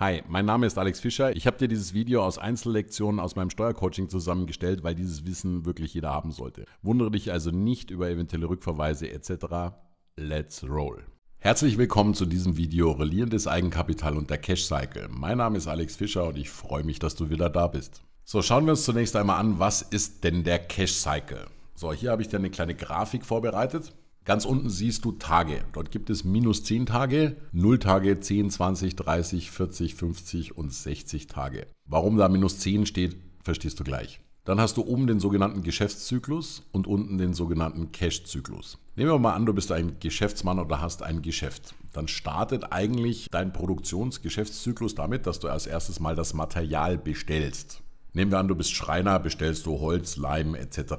Hi, mein Name ist Alex Fischer. Ich habe dir dieses Video aus Einzellektionen aus meinem Steuercoaching zusammengestellt, weil dieses Wissen wirklich jeder haben sollte. Wundere dich also nicht über eventuelle Rückverweise etc. Let's roll! Herzlich willkommen zu diesem Video Relierendes Eigenkapital und der Cash Cycle. Mein Name ist Alex Fischer und ich freue mich, dass du wieder da bist. So, schauen wir uns zunächst einmal an, was ist denn der Cash Cycle? So, hier habe ich dir eine kleine Grafik vorbereitet. Ganz unten siehst du Tage. Dort gibt es minus 10 Tage, 0 Tage, 10, 20, 30, 40, 50 und 60 Tage. Warum da minus 10 steht, verstehst du gleich. Dann hast du oben den sogenannten Geschäftszyklus und unten den sogenannten Cash-Zyklus. Nehmen wir mal an, du bist ein Geschäftsmann oder hast ein Geschäft. Dann startet eigentlich dein Produktionsgeschäftszyklus damit, dass du als erstes mal das Material bestellst. Nehmen wir an, du bist Schreiner, bestellst du Holz, Leim etc.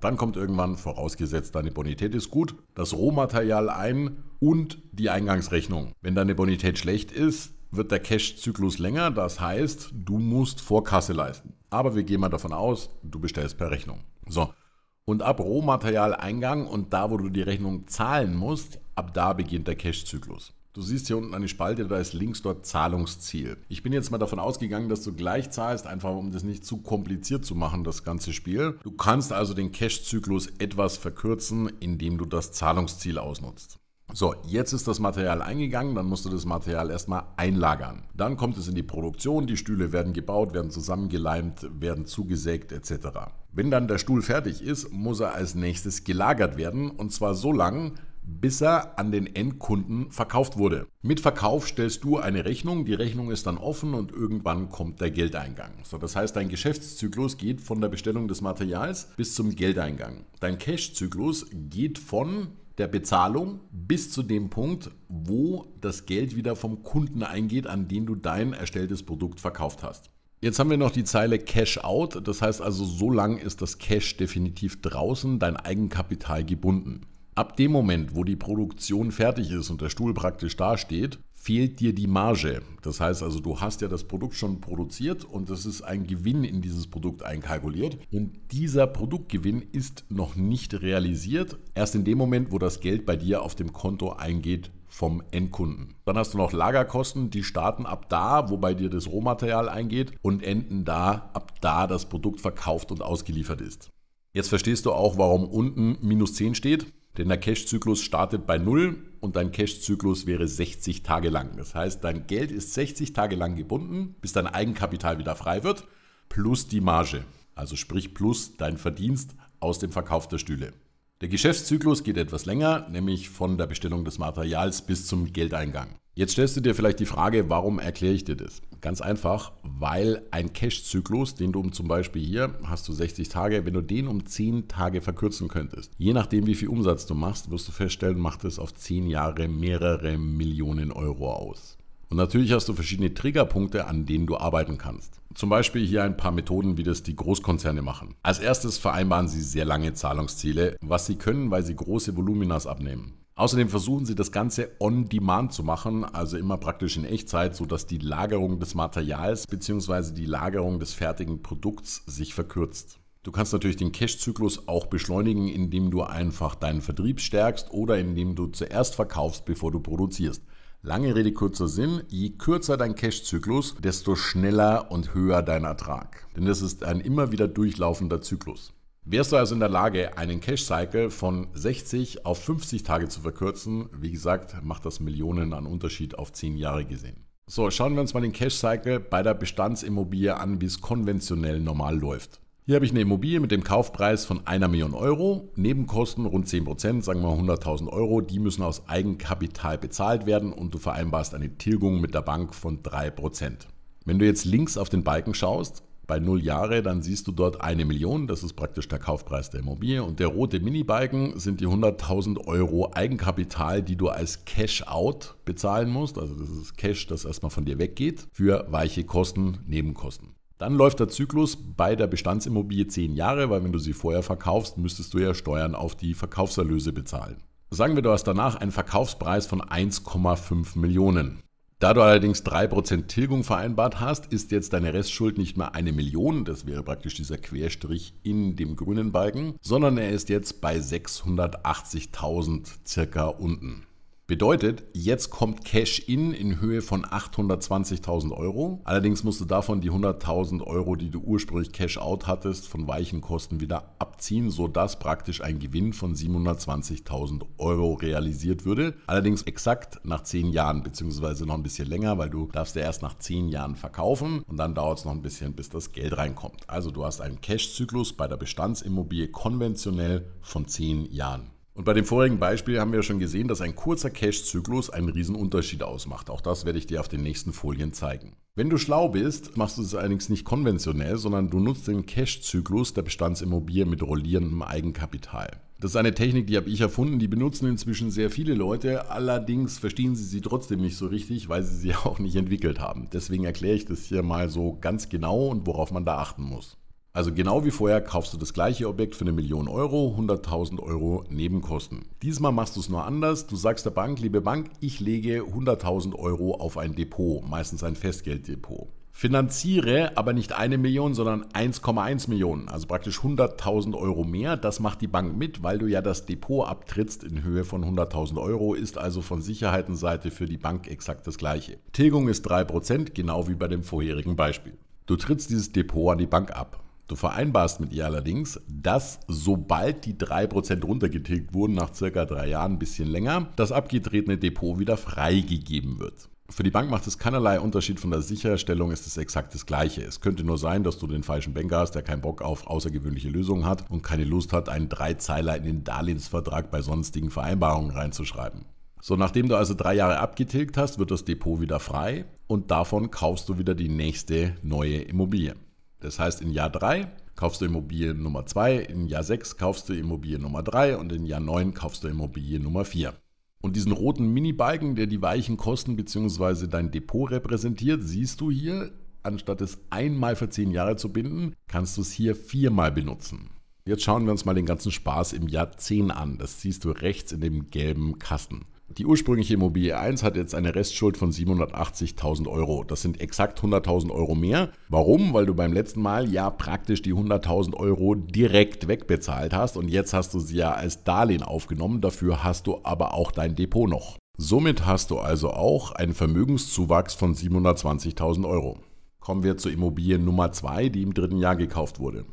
Dann kommt irgendwann, vorausgesetzt deine Bonität ist gut, das Rohmaterial ein und die Eingangsrechnung. Wenn deine Bonität schlecht ist, wird der Cash-Zyklus länger, das heißt, du musst Vorkasse leisten. Aber wir gehen mal davon aus, du bestellst per Rechnung. So, und ab Rohmaterialeingang und da, wo du die Rechnung zahlen musst, ab da beginnt der Cash-Zyklus. Du siehst hier unten eine Spalte, da ist links dort Zahlungsziel. Ich bin jetzt mal davon ausgegangen, dass du gleich zahlst, einfach um das nicht zu kompliziert zu machen, das ganze Spiel. Du kannst also den Cash-Zyklus etwas verkürzen, indem du das Zahlungsziel ausnutzt. So, jetzt ist das Material eingegangen, dann musst du das Material erstmal einlagern. Dann kommt es in die Produktion, die Stühle werden gebaut, werden zusammengeleimt, werden zugesägt etc. Wenn dann der Stuhl fertig ist, muss er als nächstes gelagert werden und zwar so lange, bis er an den Endkunden verkauft wurde. Mit Verkauf stellst du eine Rechnung, die Rechnung ist dann offen und irgendwann kommt der Geldeingang. So, das heißt, dein Geschäftszyklus geht von der Bestellung des Materials bis zum Geldeingang. Dein Cashzyklus geht von der Bezahlung bis zu dem Punkt, wo das Geld wieder vom Kunden eingeht, an den du dein erstelltes Produkt verkauft hast. Jetzt haben wir noch die Zeile Cash out, das heißt also, so lange ist das Cash definitiv draußen, dein Eigenkapital gebunden. Ab dem Moment, wo die Produktion fertig ist und der Stuhl praktisch dasteht, fehlt dir die Marge. Das heißt also, du hast ja das Produkt schon produziert und es ist ein Gewinn in dieses Produkt einkalkuliert. Und dieser Produktgewinn ist noch nicht realisiert. Erst in dem Moment, wo das Geld bei dir auf dem Konto eingeht, vom Endkunden. Dann hast du noch Lagerkosten, die starten ab da, wo bei dir das Rohmaterial eingeht und enden da, ab da das Produkt verkauft und ausgeliefert ist. Jetzt verstehst du auch, warum unten minus 10 steht. Denn der Cash-Zyklus startet bei null und dein Cash-Zyklus wäre 60 Tage lang. Das heißt, dein Geld ist 60 Tage lang gebunden, bis dein Eigenkapital wieder frei wird, plus die Marge. Also sprich plus dein Verdienst aus dem Verkauf der Stühle. Der Geschäftszyklus geht etwas länger, nämlich von der Bestellung des Materials bis zum Geldeingang. Jetzt stellst du dir vielleicht die Frage, warum erkläre ich dir das? Ganz einfach, weil ein Cash-Zyklus, den du zum Beispiel hier hast du 60 Tage, wenn du den um 10 Tage verkürzen könntest, je nachdem wie viel Umsatz du machst, wirst du feststellen, macht es auf 10 Jahre mehrere Millionen Euro aus. Und natürlich hast du verschiedene Triggerpunkte, an denen du arbeiten kannst. Zum Beispiel hier ein paar Methoden, wie das die Großkonzerne machen. Als erstes vereinbaren sie sehr lange Zahlungsziele, was sie können, weil sie große Voluminas abnehmen. Außerdem versuchen sie das Ganze on demand zu machen, also immer praktisch in Echtzeit, sodass die Lagerung des Materials bzw. die Lagerung des fertigen Produkts sich verkürzt. Du kannst natürlich den Cash-Zyklus auch beschleunigen, indem du einfach deinen Vertrieb stärkst oder indem du zuerst verkaufst, bevor du produzierst. Lange Rede, kurzer Sinn, je kürzer dein Cash-Zyklus, desto schneller und höher dein Ertrag. Denn das ist ein immer wieder durchlaufender Zyklus. Wärst du also in der Lage, einen Cash-Cycle von 60 auf 50 Tage zu verkürzen, wie gesagt, macht das Millionen an Unterschied auf 10 Jahre gesehen. So, schauen wir uns mal den Cash-Cycle bei der Bestandsimmobilie an, wie es konventionell normal läuft. Hier habe ich eine Immobilie mit dem Kaufpreis von einer Million Euro, Nebenkosten rund 10%, sagen wir 100.000 Euro, die müssen aus Eigenkapital bezahlt werden und du vereinbarst eine Tilgung mit der Bank von 3%. Wenn du jetzt links auf den Balken schaust, bei 0 Jahre, dann siehst du dort eine Million, das ist praktisch der Kaufpreis der Immobilie. Und der rote Minibalken sind die 100.000 Euro Eigenkapital, die du als Cash-out bezahlen musst. Also das ist Cash, das erstmal von dir weggeht, für weiche Kosten, Nebenkosten. Dann läuft der Zyklus bei der Bestandsimmobilie 10 Jahre, weil wenn du sie vorher verkaufst, müsstest du ja Steuern auf die Verkaufserlöse bezahlen. Sagen wir, du hast danach einen Verkaufspreis von 1,5 Millionen. Da du allerdings 3% Tilgung vereinbart hast, ist jetzt deine Restschuld nicht mehr eine Million, das wäre praktisch dieser Querstrich in dem grünen Balken, sondern er ist jetzt bei 680.000 circa unten. Bedeutet, jetzt kommt Cash-In in Höhe von 820.000 Euro. Allerdings musst du davon die 100.000 Euro, die du ursprünglich Cash-Out hattest, von weichen Kosten wieder abziehen, sodass praktisch ein Gewinn von 720.000 Euro realisiert würde. Allerdings exakt nach 10 Jahren, beziehungsweise noch ein bisschen länger, weil du darfst ja erst nach 10 Jahren verkaufen und dann dauert es noch ein bisschen, bis das Geld reinkommt. Also du hast einen Cash-Zyklus bei der Bestandsimmobilie konventionell von 10 Jahren. Und bei dem vorigen Beispiel haben wir schon gesehen, dass ein kurzer cash zyklus einen riesen Unterschied ausmacht. Auch das werde ich dir auf den nächsten Folien zeigen. Wenn du schlau bist, machst du es allerdings nicht konventionell, sondern du nutzt den cash zyklus der Bestandsimmobilie mit rollierendem Eigenkapital. Das ist eine Technik, die habe ich erfunden, die benutzen inzwischen sehr viele Leute, allerdings verstehen sie sie trotzdem nicht so richtig, weil sie sie auch nicht entwickelt haben. Deswegen erkläre ich das hier mal so ganz genau und worauf man da achten muss. Also genau wie vorher kaufst du das gleiche Objekt für eine Million Euro, 100.000 Euro Nebenkosten. Diesmal machst du es nur anders. Du sagst der Bank, liebe Bank, ich lege 100.000 Euro auf ein Depot, meistens ein Festgelddepot. Finanziere aber nicht eine Million, sondern 1,1 Millionen, also praktisch 100.000 Euro mehr. Das macht die Bank mit, weil du ja das Depot abtrittst in Höhe von 100.000 Euro, ist also von Sicherheitenseite für die Bank exakt das gleiche. Tilgung ist 3%, genau wie bei dem vorherigen Beispiel. Du trittst dieses Depot an die Bank ab. Du vereinbarst mit ihr allerdings, dass sobald die 3% runtergetilgt wurden, nach circa drei Jahren ein bisschen länger, das abgetretene Depot wieder freigegeben wird. Für die Bank macht es keinerlei Unterschied von der Sicherstellung, ist es exakt das gleiche. Es könnte nur sein, dass du den falschen Banker hast, der keinen Bock auf außergewöhnliche Lösungen hat und keine Lust hat, einen Dreizeiler in den Darlehensvertrag bei sonstigen Vereinbarungen reinzuschreiben. So, nachdem du also drei Jahre abgetilgt hast, wird das Depot wieder frei und davon kaufst du wieder die nächste neue Immobilie. Das heißt, in Jahr 3 kaufst du Immobilie Nummer 2, in Jahr 6 kaufst du Immobilie Nummer 3 und in Jahr 9 kaufst du Immobilie Nummer 4. Und diesen roten Mini-Balken, der die weichen Kosten bzw. dein Depot repräsentiert, siehst du hier, anstatt es einmal für 10 Jahre zu binden, kannst du es hier viermal benutzen. Jetzt schauen wir uns mal den ganzen Spaß im Jahr 10 an. Das siehst du rechts in dem gelben Kasten. Die ursprüngliche Immobilie 1 hat jetzt eine Restschuld von 780.000 Euro. Das sind exakt 100.000 Euro mehr. Warum? Weil du beim letzten Mal ja praktisch die 100.000 Euro direkt wegbezahlt hast und jetzt hast du sie ja als Darlehen aufgenommen. Dafür hast du aber auch dein Depot noch. Somit hast du also auch einen Vermögenszuwachs von 720.000 Euro. Kommen wir zur Immobilie Nummer 2, die im dritten Jahr gekauft wurde.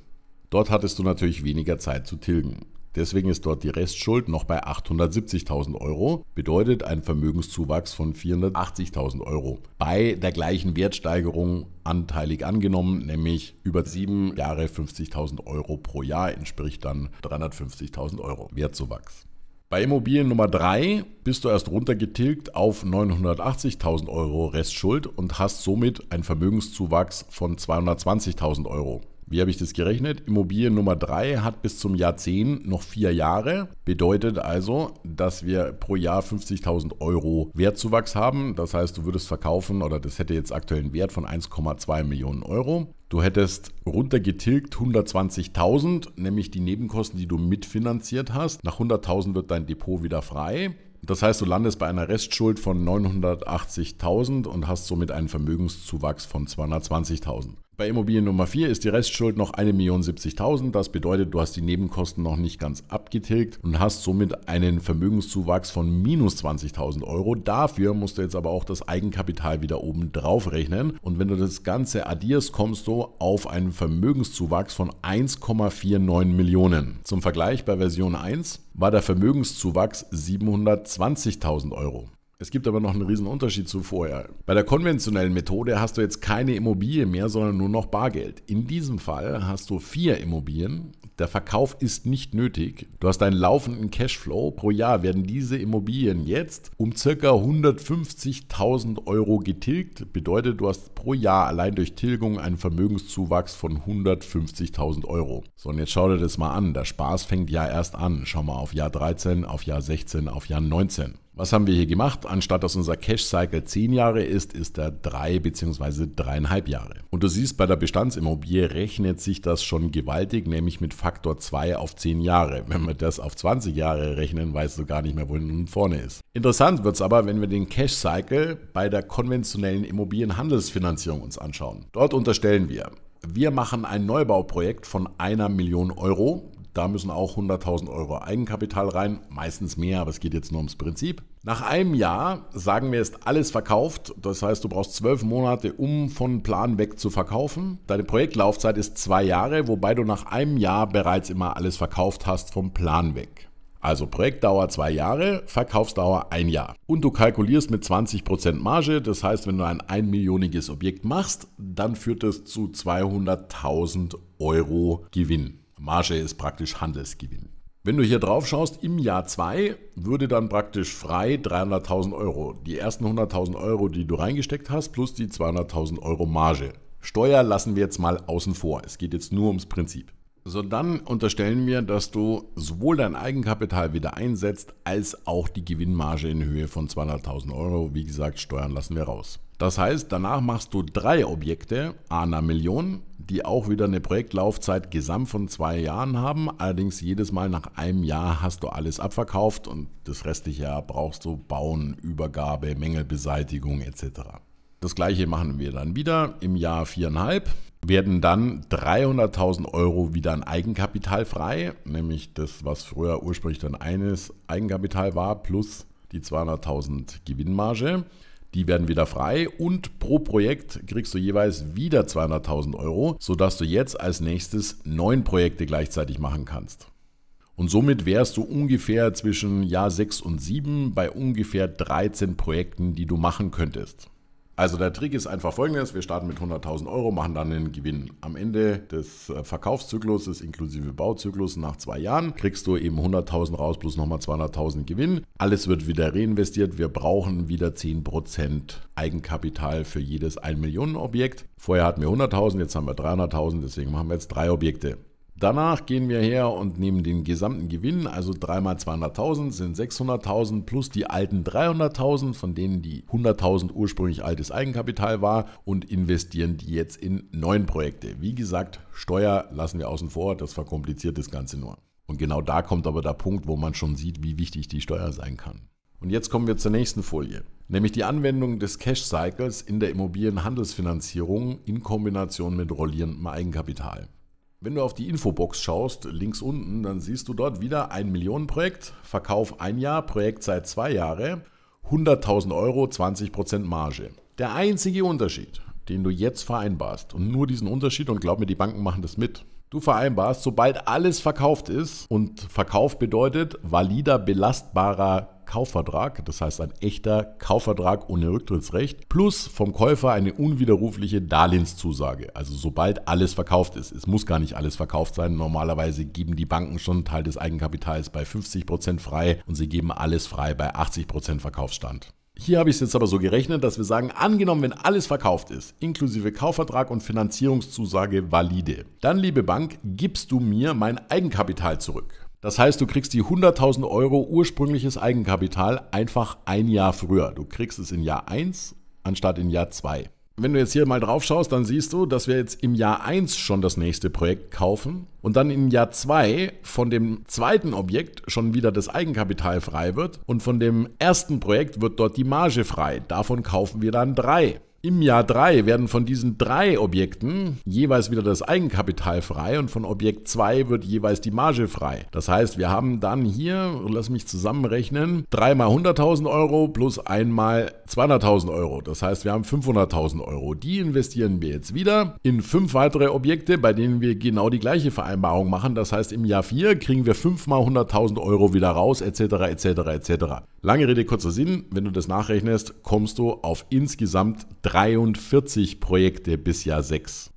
Dort hattest du natürlich weniger Zeit zu tilgen. Deswegen ist dort die Restschuld noch bei 870.000 Euro, bedeutet ein Vermögenszuwachs von 480.000 Euro. Bei der gleichen Wertsteigerung anteilig angenommen, nämlich über sieben Jahre 50.000 Euro pro Jahr entspricht dann 350.000 Euro Wertzuwachs. Bei Immobilien Nummer 3 bist du erst runtergetilgt auf 980.000 Euro Restschuld und hast somit einen Vermögenszuwachs von 220.000 Euro. Wie habe ich das gerechnet? Immobilie Nummer 3 hat bis zum Jahr 10 noch 4 Jahre. Bedeutet also, dass wir pro Jahr 50.000 Euro Wertzuwachs haben. Das heißt, du würdest verkaufen oder das hätte jetzt aktuell einen Wert von 1,2 Millionen Euro. Du hättest runtergetilgt 120.000, nämlich die Nebenkosten, die du mitfinanziert hast. Nach 100.000 wird dein Depot wieder frei. Das heißt, du landest bei einer Restschuld von 980.000 und hast somit einen Vermögenszuwachs von 220.000. Bei Immobilie Nummer 4 ist die Restschuld noch 1.070.000. Das bedeutet, du hast die Nebenkosten noch nicht ganz abgetilgt und hast somit einen Vermögenszuwachs von minus 20.000 Euro. Dafür musst du jetzt aber auch das Eigenkapital wieder oben drauf rechnen. Und wenn du das Ganze addierst, kommst du auf einen Vermögenszuwachs von 1,49 Millionen. Zum Vergleich bei Version 1 war der Vermögenszuwachs 720.000 Euro. Es gibt aber noch einen riesen Unterschied zu vorher. Bei der konventionellen Methode hast du jetzt keine Immobilie mehr, sondern nur noch Bargeld. In diesem Fall hast du vier Immobilien. Der Verkauf ist nicht nötig. Du hast einen laufenden Cashflow. Pro Jahr werden diese Immobilien jetzt um ca. 150.000 Euro getilgt. Bedeutet, du hast pro Jahr allein durch Tilgung einen Vermögenszuwachs von 150.000 Euro. So, und jetzt schau dir das mal an. Der Spaß fängt ja erst an. Schau mal auf Jahr 13, auf Jahr 16, auf Jahr 19. Was haben wir hier gemacht? Anstatt dass unser Cash-Cycle 10 Jahre ist, ist er 3 bzw. 3,5 Jahre. Und du siehst, bei der Bestandsimmobilie rechnet sich das schon gewaltig, nämlich mit Faktor 2 auf 10 Jahre. Wenn wir das auf 20 Jahre rechnen, weißt du gar nicht mehr, wo hinten vorne ist. Interessant wird es aber, wenn wir den Cash-Cycle bei der konventionellen Immobilienhandelsfinanzierung uns anschauen. Dort unterstellen wir, wir machen ein Neubauprojekt von einer Million Euro da müssen auch 100.000 Euro Eigenkapital rein, meistens mehr, aber es geht jetzt nur ums Prinzip. Nach einem Jahr, sagen wir, ist alles verkauft. Das heißt, du brauchst zwölf Monate, um von Plan weg zu verkaufen. Deine Projektlaufzeit ist zwei Jahre, wobei du nach einem Jahr bereits immer alles verkauft hast vom Plan weg. Also Projektdauer zwei Jahre, Verkaufsdauer ein Jahr. Und du kalkulierst mit 20% Marge, das heißt, wenn du ein einmillioniges Objekt machst, dann führt das zu 200.000 Euro Gewinn. Marge ist praktisch Handelsgewinn. Wenn du hier drauf schaust, im Jahr 2 würde dann praktisch frei 300.000 Euro. Die ersten 100.000 Euro, die du reingesteckt hast, plus die 200.000 Euro Marge. Steuer lassen wir jetzt mal außen vor. Es geht jetzt nur ums Prinzip. So, dann unterstellen wir, dass du sowohl dein Eigenkapital wieder einsetzt, als auch die Gewinnmarge in Höhe von 200.000 Euro. Wie gesagt, Steuern lassen wir raus. Das heißt, danach machst du drei Objekte, einer Million, die auch wieder eine Projektlaufzeit gesamt von zwei Jahren haben. Allerdings jedes Mal nach einem Jahr hast du alles abverkauft und das restliche Jahr brauchst du Bauen, Übergabe, Mängelbeseitigung etc. Das gleiche machen wir dann wieder im Jahr viereinhalb werden dann 300.000 Euro wieder an Eigenkapital frei, nämlich das, was früher ursprünglich dann eines Eigenkapital war, plus die 200.000 Gewinnmarge. Die werden wieder frei und pro Projekt kriegst du jeweils wieder 200.000 Euro, sodass du jetzt als nächstes neun Projekte gleichzeitig machen kannst. Und somit wärst du ungefähr zwischen Jahr 6 und 7 bei ungefähr 13 Projekten, die du machen könntest. Also der Trick ist einfach folgendes, wir starten mit 100.000 Euro, machen dann den Gewinn. Am Ende des äh, Verkaufszykluses inklusive Bauzyklus nach zwei Jahren, kriegst du eben 100.000 raus plus nochmal 200.000 Gewinn. Alles wird wieder reinvestiert, wir brauchen wieder 10% Eigenkapital für jedes 1 Millionen Objekt. Vorher hatten wir 100.000, jetzt haben wir 300.000, deswegen machen wir jetzt drei Objekte. Danach gehen wir her und nehmen den gesamten Gewinn, also 3 mal 200.000 sind 600.000 plus die alten 300.000, von denen die 100.000 ursprünglich altes Eigenkapital war und investieren die jetzt in neuen Projekte. Wie gesagt, Steuer lassen wir außen vor, das verkompliziert das Ganze nur. Und genau da kommt aber der Punkt, wo man schon sieht, wie wichtig die Steuer sein kann. Und jetzt kommen wir zur nächsten Folie, nämlich die Anwendung des Cash Cycles in der Immobilienhandelsfinanzierung in Kombination mit rollierendem Eigenkapital. Wenn du auf die Infobox schaust, links unten, dann siehst du dort wieder ein Millionenprojekt, Verkauf ein Jahr, Projektzeit zwei Jahre, 100.000 Euro, 20% Marge. Der einzige Unterschied, den du jetzt vereinbarst, und nur diesen Unterschied, und glaub mir, die Banken machen das mit, Du vereinbarst, sobald alles verkauft ist und Verkauf bedeutet valider belastbarer Kaufvertrag, das heißt ein echter Kaufvertrag ohne Rücktrittsrecht, plus vom Käufer eine unwiderrufliche Darlehenszusage, also sobald alles verkauft ist. Es muss gar nicht alles verkauft sein. Normalerweise geben die Banken schon einen Teil des Eigenkapitals bei 50% frei und sie geben alles frei bei 80% Verkaufsstand. Hier habe ich es jetzt aber so gerechnet, dass wir sagen, angenommen, wenn alles verkauft ist, inklusive Kaufvertrag und Finanzierungszusage valide, dann, liebe Bank, gibst du mir mein Eigenkapital zurück. Das heißt, du kriegst die 100.000 Euro ursprüngliches Eigenkapital einfach ein Jahr früher. Du kriegst es in Jahr 1 anstatt in Jahr 2. Wenn du jetzt hier mal drauf schaust, dann siehst du, dass wir jetzt im Jahr 1 schon das nächste Projekt kaufen und dann im Jahr 2 von dem zweiten Objekt schon wieder das Eigenkapital frei wird und von dem ersten Projekt wird dort die Marge frei. Davon kaufen wir dann drei. Im Jahr 3 werden von diesen drei Objekten jeweils wieder das Eigenkapital frei und von Objekt 2 wird jeweils die Marge frei. Das heißt, wir haben dann hier, lass mich zusammenrechnen, 3 mal 100.000 Euro plus 1 mal 200.000 Euro. Das heißt, wir haben 500.000 Euro. Die investieren wir jetzt wieder in fünf weitere Objekte, bei denen wir genau die gleiche Vereinbarung machen. Das heißt, im Jahr 4 kriegen wir 5 mal 100.000 Euro wieder raus, etc., etc., etc. Lange Rede, kurzer Sinn. Wenn du das nachrechnest, kommst du auf insgesamt drei 43 Projekte bis Jahr 6.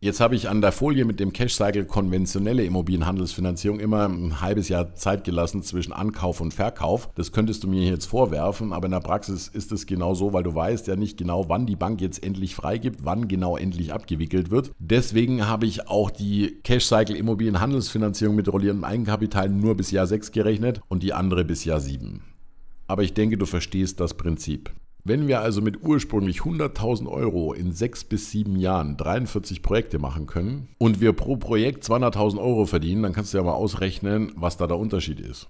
Jetzt habe ich an der Folie mit dem Cash Cycle konventionelle Immobilienhandelsfinanzierung immer ein halbes Jahr Zeit gelassen zwischen Ankauf und Verkauf. Das könntest du mir jetzt vorwerfen, aber in der Praxis ist es genau so, weil du weißt ja nicht genau, wann die Bank jetzt endlich freigibt, wann genau endlich abgewickelt wird. Deswegen habe ich auch die Cash Cycle Immobilienhandelsfinanzierung mit rollierendem Eigenkapital nur bis Jahr 6 gerechnet und die andere bis Jahr 7. Aber ich denke, du verstehst das Prinzip. Wenn wir also mit ursprünglich 100.000 Euro in sechs bis sieben Jahren 43 Projekte machen können und wir pro Projekt 200.000 Euro verdienen, dann kannst du ja mal ausrechnen, was da der Unterschied ist.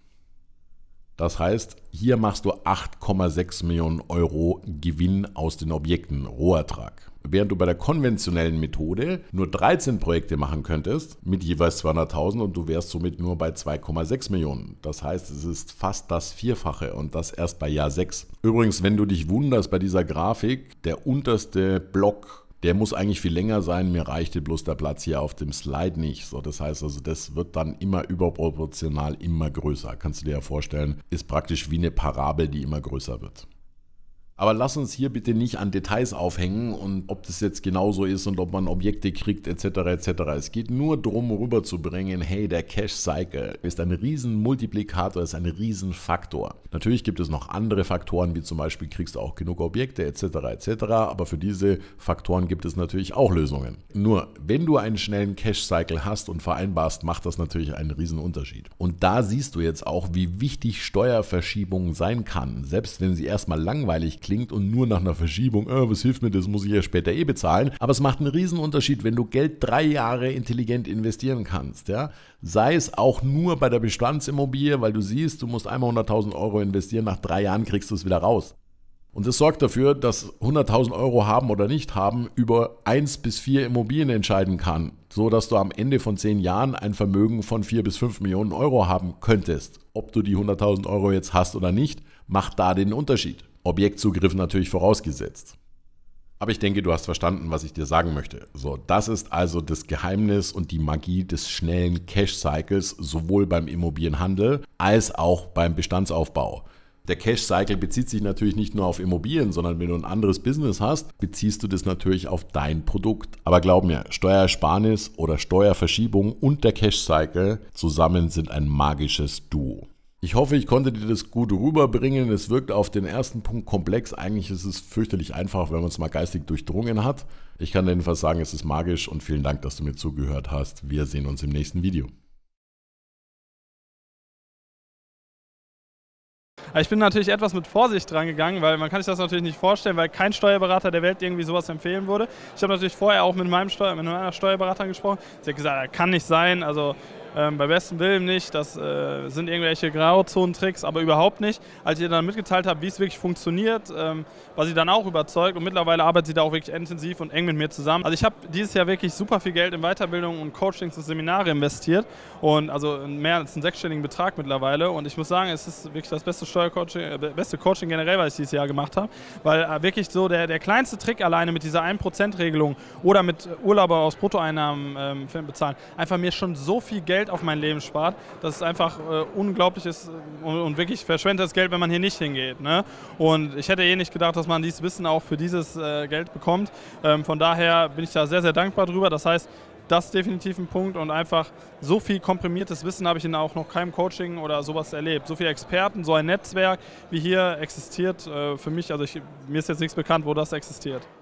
Das heißt, hier machst du 8,6 Millionen Euro Gewinn aus den Objekten, Rohertrag. Während du bei der konventionellen Methode nur 13 Projekte machen könntest, mit jeweils 200.000 und du wärst somit nur bei 2,6 Millionen. Das heißt, es ist fast das Vierfache und das erst bei Jahr 6. Übrigens, wenn du dich wunderst bei dieser Grafik, der unterste Block der muss eigentlich viel länger sein. Mir reichte bloß der Platz hier auf dem Slide nicht. So, das heißt also, das wird dann immer überproportional immer größer. Kannst du dir ja vorstellen, ist praktisch wie eine Parabel, die immer größer wird. Aber lass uns hier bitte nicht an Details aufhängen und ob das jetzt genauso ist und ob man Objekte kriegt etc. etc. Es geht nur darum, rüberzubringen, hey, der Cash Cycle ist ein Riesenmultiplikator, ist ein Riesenfaktor. Natürlich gibt es noch andere Faktoren, wie zum Beispiel kriegst du auch genug Objekte etc. etc. Aber für diese Faktoren gibt es natürlich auch Lösungen. Nur, wenn du einen schnellen Cash Cycle hast und vereinbarst, macht das natürlich einen Riesenunterschied. Und da siehst du jetzt auch, wie wichtig Steuerverschiebung sein kann, selbst wenn sie erstmal langweilig klingt und nur nach einer Verschiebung, äh, was hilft mir das, muss ich ja später eh bezahlen. Aber es macht einen Riesenunterschied, wenn du Geld drei Jahre intelligent investieren kannst. Ja? Sei es auch nur bei der Bestandsimmobilie, weil du siehst, du musst einmal 100.000 Euro investieren, nach drei Jahren kriegst du es wieder raus. Und das sorgt dafür, dass 100.000 Euro haben oder nicht haben über eins bis vier Immobilien entscheiden kann, sodass du am Ende von zehn Jahren ein Vermögen von vier bis fünf Millionen Euro haben könntest. Ob du die 100.000 Euro jetzt hast oder nicht, macht da den Unterschied. Objektzugriff natürlich vorausgesetzt. Aber ich denke, du hast verstanden, was ich dir sagen möchte. So, das ist also das Geheimnis und die Magie des schnellen Cash-Cycles, sowohl beim Immobilienhandel als auch beim Bestandsaufbau. Der Cash-Cycle bezieht sich natürlich nicht nur auf Immobilien, sondern wenn du ein anderes Business hast, beziehst du das natürlich auf dein Produkt. Aber glaub mir, Steuersparnis oder Steuerverschiebung und der Cash-Cycle zusammen sind ein magisches Duo. Ich hoffe, ich konnte dir das gut rüberbringen. Es wirkt auf den ersten Punkt komplex. Eigentlich ist es fürchterlich einfach, wenn man es mal geistig durchdrungen hat. Ich kann jedenfalls sagen, es ist magisch und vielen Dank, dass du mir zugehört hast. Wir sehen uns im nächsten Video. Ich bin natürlich etwas mit Vorsicht dran gegangen, weil man kann sich das natürlich nicht vorstellen, weil kein Steuerberater der Welt irgendwie sowas empfehlen würde. Ich habe natürlich vorher auch mit meinem Steuer, mit meiner Steuerberaterin gesprochen. Sie hat gesagt, das kann nicht sein. Also ähm, bei bestem Willen nicht, das äh, sind irgendwelche Grauzonen-Tricks, aber überhaupt nicht. Als ihr dann mitgeteilt habt, wie es wirklich funktioniert, ähm, war sie dann auch überzeugt und mittlerweile arbeitet sie da auch wirklich intensiv und eng mit mir zusammen. Also ich habe dieses Jahr wirklich super viel Geld in Weiterbildung und Coachings und Seminare investiert und also mehr als einen sechsstelligen Betrag mittlerweile und ich muss sagen, es ist wirklich das beste Steuercoaching, äh, beste Coaching generell, was ich dieses Jahr gemacht habe, weil äh, wirklich so der, der kleinste Trick alleine mit dieser 1%-Regelung oder mit Urlauber aus Bruttoeinnahmen ähm, bezahlen, einfach mir schon so viel Geld Zeit auf mein Leben spart, das ist einfach äh, unglaublich äh, und, und, wirklich verschwendetes Geld, wenn man hier nicht hingeht. Ne? Und ich hätte eh nicht gedacht, dass man dieses Wissen auch für dieses äh, Geld bekommt. Ähm, von daher bin ich da sehr, sehr dankbar drüber. Das heißt, das ist definitiv ein Punkt und einfach so viel komprimiertes Wissen habe ich in auch noch keinem Coaching oder sowas erlebt. So viele Experten, so ein Netzwerk wie hier existiert äh, für mich, also ich, mir ist jetzt nichts bekannt, wo das existiert.